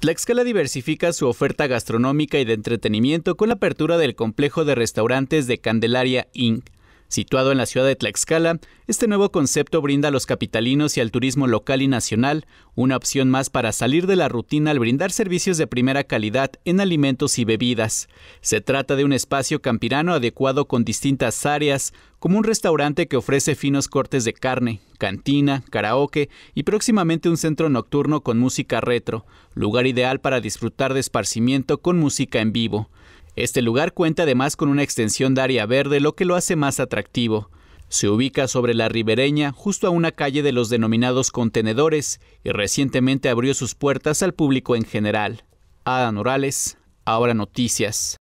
Tlaxcala diversifica su oferta gastronómica y de entretenimiento con la apertura del complejo de restaurantes de Candelaria Inc., Situado en la ciudad de Tlaxcala, este nuevo concepto brinda a los capitalinos y al turismo local y nacional una opción más para salir de la rutina al brindar servicios de primera calidad en alimentos y bebidas. Se trata de un espacio campirano adecuado con distintas áreas, como un restaurante que ofrece finos cortes de carne, cantina, karaoke y próximamente un centro nocturno con música retro, lugar ideal para disfrutar de esparcimiento con música en vivo. Este lugar cuenta además con una extensión de área verde, lo que lo hace más atractivo. Se ubica sobre la ribereña, justo a una calle de los denominados contenedores, y recientemente abrió sus puertas al público en general. Ada Orales, ahora noticias.